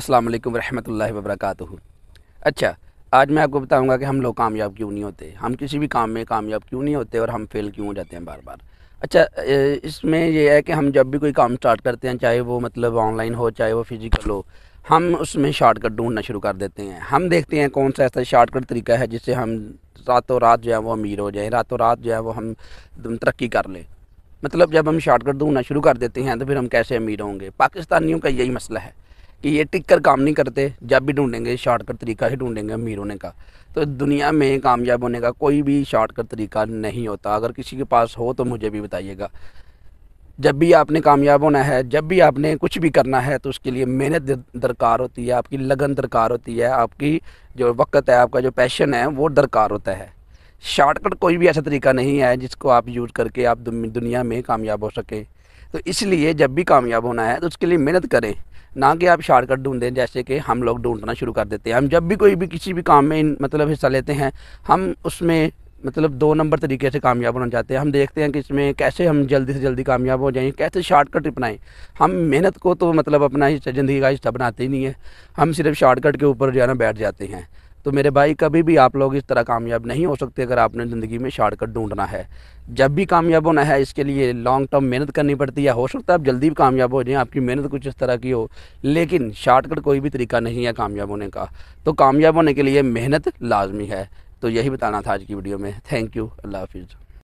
अस्सलाम वालेकुम रहमतुल्लाहि वबरकातुहू अच्छा आज मैं आपको बताऊंगा कि हम लोग कामयाब क्यों नहीं होते हम किसी भी काम में कामयाब क्यों नहीं होते और हम फेल क्यों हो जाते हैं बार बार अच्छा इसमें यह है कि हम जब भी कोई काम स्टार्ट करते हैं चाहे वो मतलब ऑनलाइन हो चाहे वो फिज़िकल हो हम उसमें शॉर्टकट ढूंढना शुरू कर देते हैं हम देखते हैं कौन सा ऐसा शॉर्टकट तरीका है जिससे हम रातों रात जो है वो अमीर हो जाए रातों रात जो है वो हम तरक्की कर लें मतलब जब हम शॉर्टकट ढूंढना शुरू कर देते हैं तो फिर हम कैसे अमीर होंगे पाकिस्तानियों का यही मसला है कि ये टिक कर काम नहीं करते जब भी ढूंढेंगे शॉर्टकट तरीका ही ढूंढेंगे अमीर होने का तो दुनिया में कामयाब होने का कोई भी शॉर्टकट तरीका नहीं होता अगर किसी के पास हो तो मुझे भी बताइएगा जब भी आपने कामयाब होना है जब भी आपने कुछ भी करना है तो उसके लिए मेहनत दरकार होती है आपकी लगन दरकार होती है आपकी जो वक्त है आपका जो पैशन है वो दरकार होता है शॉर्टकट कोई भी ऐसा तरीका नहीं है जिसको आप यूज़ करके आप दुनिया में कामयाब हो सकें तो इसलिए जब भी कामयाब होना है तो उसके लिए मेहनत करें ना कि आप शॉर्टकट ढूंढें जैसे कि हम लोग ढूंढना शुरू कर देते हैं हम जब भी कोई भी किसी भी काम में मतलब हिस्सा लेते हैं हम उसमें मतलब दो नंबर तरीके से कामयाब होना चाहते हैं हम देखते हैं कि इसमें कैसे हम जल्दी से जल्दी कामयाब हो जाएं कैसे शॉर्टकट अपनाएं हम मेहनत को तो मतलब अपना हिस्सा ज़िंदगी का हिस्सा बनाते ही नहीं है हम सिर्फ शॉर्टकट के ऊपर जो है ना बैठ जाते हैं तो मेरे भाई कभी भी आप लोग इस तरह कामयाब नहीं हो सकते अगर आपने ज़िंदगी में शॉर्टकट ढूंढना है जब भी कामयाब होना है इसके लिए लॉन्ग टर्म मेहनत करनी पड़ती है हो सकता है आप जल्दी भी कामयाब हो जाए आपकी मेहनत कुछ इस तरह की हो लेकिन शॉर्टकट कोई भी तरीका नहीं है कामयाब होने का तो कामयाब होने के लिए मेहनत लाजमी है तो यही बताना था आज की वीडियो में थैंक यू अल्लाह हाफिज़